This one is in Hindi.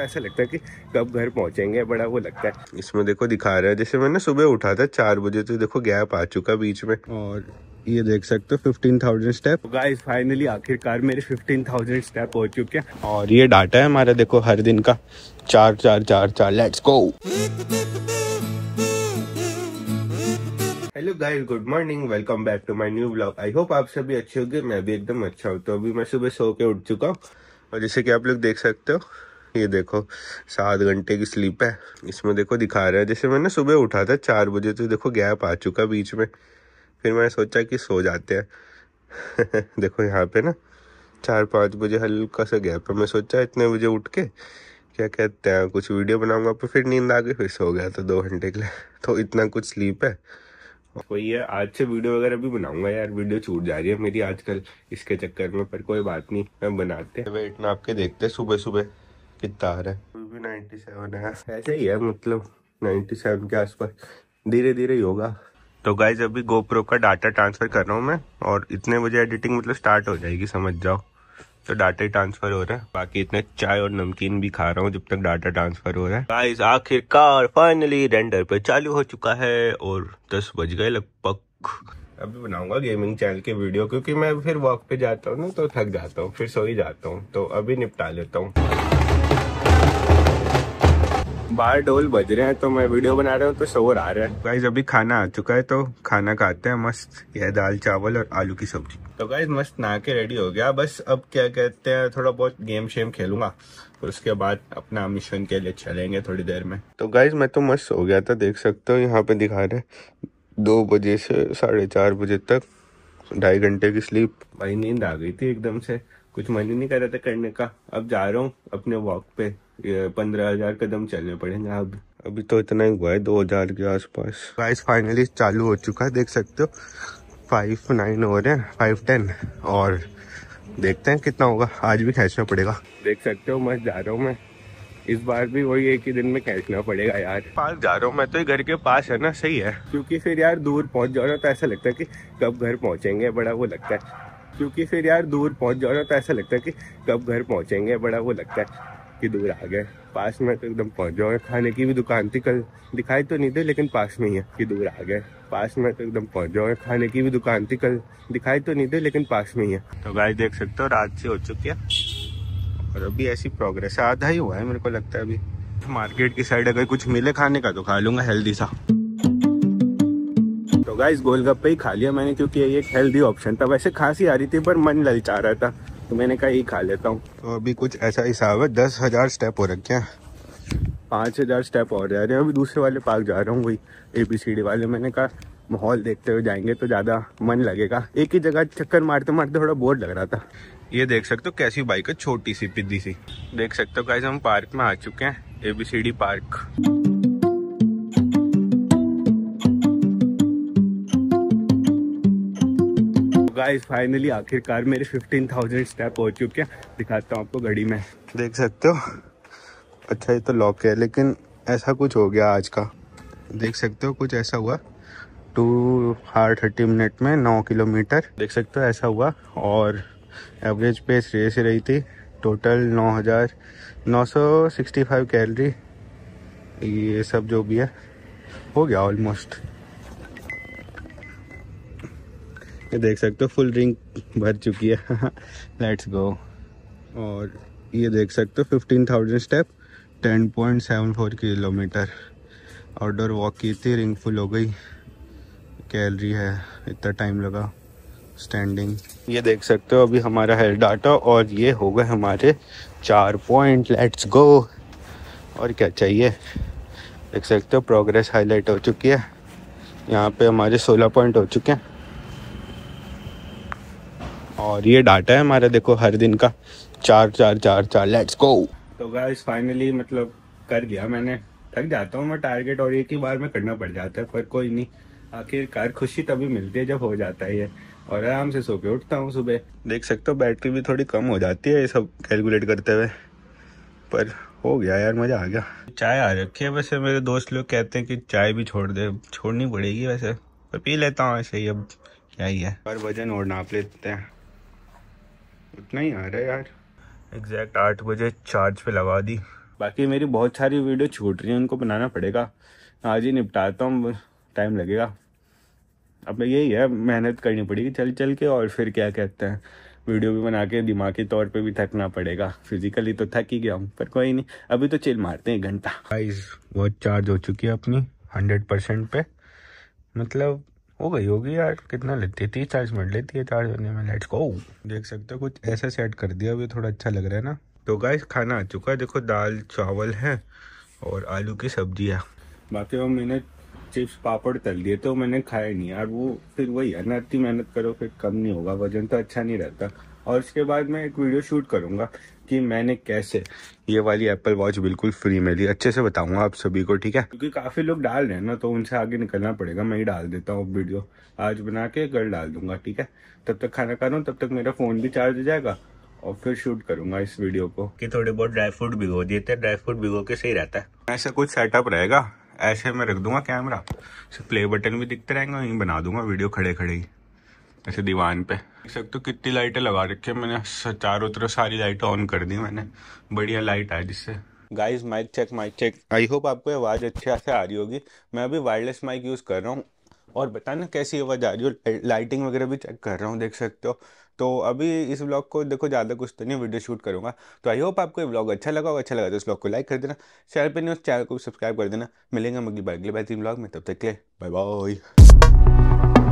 ऐसा लगता है कि कब घर पहुंचेंगे बड़ा वो लगता है इसमें देखो दिखा रहा है जैसे मैंने सुबह उठा था चार बजे तो देखो गैप आ चुका बीच में और ये देख सकते हो 15,000 स्टेप गाइस फाइनली आखिरकार मेरे 15,000 स्टेप हो चुके हैं और ये डाटा है हमारा देखो हर दिन का चार चार चार चार let's go hello guys good morning welcome back to my new blog I hope आप सभी अच्छे हो मैं भी एकदम अच्छा हूँ तो अभी मैं सुबह सो के उठ चुका हूँ और जैसे की आप लोग देख सकते हो ये देखो सात घंटे की स्लीप है इसमें देखो दिखा रहे हैं जैसे मैंने सुबह उठा था चार बजे तो देखो गैप आ चुका बीच में फिर मैंने सोचा कि सो जाते हैं देखो यहाँ पे ना चार पाँच बजे हल्का सा गैप है मैं सोचा इतने बजे उठ के क्या कहते हैं कुछ वीडियो बनाऊंगा पर फिर नींद आ गई फिर सो गया था दो घंटे के लिए तो इतना कुछ स्लीप है वही है आज से वीडियो वगैरह भी बनाऊंगा यार वीडियो छूट जा रही है मेरी आजकल इसके चक्कर में पर कोई बात नहीं मैं बनाते हैं वेट ना आपके देखते सुबह सुबह कितना आ रहा है भी नाइन्टी सेवन है ऐसे ही है मतलब नाइन्टी सेवन के आसपास धीरे धीरे ही होगा तो गाइज अभी गोप्रो का डाटा ट्रांसफ़र कर रहा हूँ मैं और इतने बजे एडिटिंग मतलब स्टार्ट हो जाएगी समझ जाओ तो डाटा ही ट्रांसफ़र हो रहा है बाकी इतने चाय और नमकीन भी खा रहा हूँ जब तक डाटा ट्रांसफ़र हो रहा है गाइज आखिरकार फाइनली रेंडर पे चालू हो चुका है और दस बज गए लगभग अभी बनाऊंगा गेमिंग चैनल के वीडियो क्योंकि मैं फिर वॉक पे जाता हूँ ना तो थक जाता हूँ फिर सो ही जाता हूँ तो अभी निपटा लेता हूँ बाहर ढोल बज रहे हैं तो मैं वीडियो बना रहा हूँ तो शोर आ रहा है गाइज अभी खाना आ चुका है तो खाना खाते हैं मस्त यह दाल चावल और आलू की सब्जी तो गाइज मस्त नहा के रेडी हो गया बस अब क्या कहते हैं थोड़ा बहुत गेम शेम खेलूंगा और उसके बाद अपना मिशन के लिए चलेंगे थोड़ी देर में तो गाइज मैं तो मस्त हो गया था देख सकते हो यहाँ पे दिखा रहे दो बजे से साढ़े चार बजे तक ढाई घंटे की स्लीप भाई नींद आ गई थी एकदम से कुछ मन ही नहीं कर रहा था करने का अब जा रहा हूँ अपने वॉक पे पंद्रह हजार कदम चलने पड़ेंगे अब अभी तो इतना ही हुआ है दो हजार के आसपास प्राइस फाइनली चालू हो चुका है देख सकते हो फाइव नाइन हो रहे हैं फाइव टेन और देखते हैं कितना होगा आज भी खींचना पड़ेगा देख सकते हो मैं जा रहा हूँ मैं इस बार भी वही एक ही दिन में खींचना पड़ेगा यार पार्क जा रहा हूँ मैं तो घर के पास है ना सही है क्योंकि फिर यार दूर पहुँच जा रहा तो ऐसा लगता है कि कब घर पहुँचेंगे बड़ा वो लगता है क्योंकि फिर यार दूर पहुँच जाओ ना तो ऐसा लगता है कि कब घर पहुँचेंगे बड़ा वो लगता है काफ़ी दूर आ गए पास में तो एकदम पहुंच जाओगे खाने की भी दुकान थी कल दिखाई तो नहीं दे लेकिन पास में ही है कि दूर आ गए पास में तो एकदम पहुंच जाओगे खाने की भी दुकान थी कल दिखाई तो नहीं दे लेकिन पास में ही है तो गाय देख सकते हो रात से हो चुकी है और अभी ऐसी प्रोग्रेस आधा ही हुआ है मेरे को लगता है अभी मार्केट की साइड अगर कुछ मिले खाने का तो खा लूंगा हेल्दी सा तो गाइस गोलगप्पे ही खा लिया मैंने क्योंकि ये एक हेल्दी ऑप्शन था वैसे खांसी आ रही थी पर मन ललचा रहा था तो मैंने कहा यही खा लेता हूँ तो अभी कुछ ऐसा हिसाब है दस हज़ार स्टेप हो रखे हैं पाँच हज़ार स्टेप और जा रहे हैं अभी दूसरे वाले पार्क जा रहा हूँ वही ए बी सी डी वाले मैंने कहा माहौल देखते हुए जाएंगे तो ज़्यादा मन लगेगा एक ही जगह चक्कर मारते मारते थोड़ा बोर लग रहा था ये देख सकते हो कैसी बाइक है छोटी सी पिद्दी सी देख सकते हो कैसे हम पार्क में आ चुके हैं A B C D park guys finally आखिरकार मेरे 15,000 स्टेप हो चुके हैं दिखाता हूँ आपको घड़ी में देख सकते हो अच्छा ये तो लॉक है लेकिन ऐसा कुछ हो गया आज का देख सकते हो कुछ ऐसा हुआ टू हार थर्टी मिनट में नौ किलोमीटर देख सकते हो ऐसा हुआ और एवरेज पेस रेस रही थी टोटल नौ हज़ार नौ सौ सिक्सटी फाइव कैलरी ये सब जो भी है हो गया ऑलमोस्ट ये देख सकते हो फुल रिंग भर चुकी है लेट्स गो और ये देख सकते हो fifteen thousand step ten point seven four kilometre outdoor walk की थी रिंग फुल हो गई कैलरी है इतना टाइम लगा स्टैंडिंग ये देख सकते हो अभी हमारा है डाटा और ये हो गए हमारे चार पॉइंट लेट्स गो और क्या चाहिए देख सकते हो प्रोग्रेस हाईलाइट हो चुकी है यहाँ पे हमारे सोलह पॉइंट हो चुके हैं और ये डाटा है हमारा देखो हर दिन का चार चार चार चार लेट्स गो तो गाइस फाइनली मतलब कर गया मैंने थक जाता हूँ मैं टारगेट और एक ही बार में करना पड़ जाता है पर कोई नहीं आखिरकार खुशी तभी मिलती है जब हो जाता है ये और आराम से सो के उठता हूँ सुबह देख सकते हो बैटरी भी थोड़ी कम हो जाती है ये सब कैलकुलेट करते हुए पर हो गया यार मज़ा आ गया चाय आ रखी है वैसे मेरे दोस्त लोग कहते हैं कि चाय भी छोड़ दे छोड़नी पड़ेगी वैसे पर पी लेता हूँ ऐसे ही अब क्या ही है पर वजन और नाप लेते हैं उतना ही आ रहा है यार एग्जैक्ट आठ बजे चार्ज पे लगा दी बाकी मेरी बहुत सारी वीडियो छूट रही है उनको बनाना पड़ेगा आज ही निपटाता हूँ टाइम लगेगा अब यही है मेहनत करनी पड़ेगी चल चल के और फिर क्या कहते हैं वीडियो भी बना के दिमागी तौर पे भी थकना पड़ेगा फिजिकली तो थक ही गया हूँ पर कोई नहीं अभी तो चिल मारते हैं एक घंटा प्राइस बहुत चार्ज हो चुकी है अपनी हंड्रेड परसेंट पे मतलब हो गई होगी यार कितना लेती है तीस चालीस मिनट लेती है चार्ज होने में लेट्स गो देख सकते हो कुछ ऐसा सेट कर दिया अभी थोड़ा अच्छा लग रहा है ना तो गाइस खाना आ चुका है देखो दाल चावल है और आलू की सब्जी है बाकी वो मैंने चिप्स पापड़ तल दिए तो मैंने खाया नहीं यार वो फिर वही है ना इतनी मेहनत करो फिर कम नहीं होगा वजन तो अच्छा नहीं रहता और उसके बाद मैं एक वीडियो शूट करूंगा कि मैंने कैसे ये वाली एप्पल वॉच बिल्कुल फ्री में ली अच्छे से बताऊंगा आप सभी को ठीक है क्योंकि काफ़ी लोग डाल रहे हैं ना तो उनसे आगे निकलना पड़ेगा मैं ही डाल देता हूँ वीडियो आज बना के कल डाल दूंगा ठीक है तब तक खाना खा रहा हूँ तब तक मेरा फ़ोन भी चार्ज हो जाएगा और फिर शूट करूंगा इस वीडियो को कि थोड़े बहुत ड्राई फ्रूट भिगो देते हैं ड्राई फ्रूट भिगो के सही रहता है ऐसा कुछ सेटअप रहेगा ऐसे मैं रख दूंगा कैमरा प्ले बटन भी दिखते रहेंगे वहीं बना दूंगा वीडियो खड़े खड़े ही ऐसे दीवान पे देख सकते हो कितनी लाइटें लगा रखी है मैंने चारों तरफ सारी लाइटें ऑन कर दी मैंने बढ़िया लाइट आई जिससे guys mic check mic check I hope आपको आवाज़ अच्छे से आ रही होगी मैं अभी वायरलेस माइक यूज़ कर रहा हूँ और बताना कैसी आवाज़ आ रही हो लाइटिंग वगैरह भी चेक कर रहा हूँ देख सकते हो तो अभी इस ब्लॉग को देखो ज़्यादा कुछ तो नहीं वीडियो शूट करूँगा तो आई होप आपको ये ब्लॉग अच्छा लगा और अच्छा लगा तो इस ब्लॉग को लाइक कर देना चैनल पर नहीं उस चैनल को सब्सक्राइब कर देना मिलेंगे हम अगली बार अगले तीन ब्लॉग में तब तक के बाय बाय